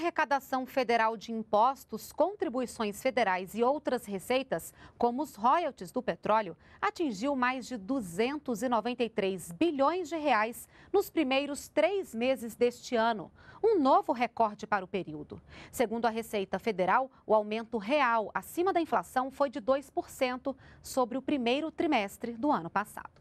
arrecadação federal de impostos, contribuições federais e outras receitas, como os royalties do petróleo, atingiu mais de 293 bilhões de reais nos primeiros três meses deste ano, um novo recorde para o período. Segundo a Receita Federal, o aumento real acima da inflação foi de 2% sobre o primeiro trimestre do ano passado.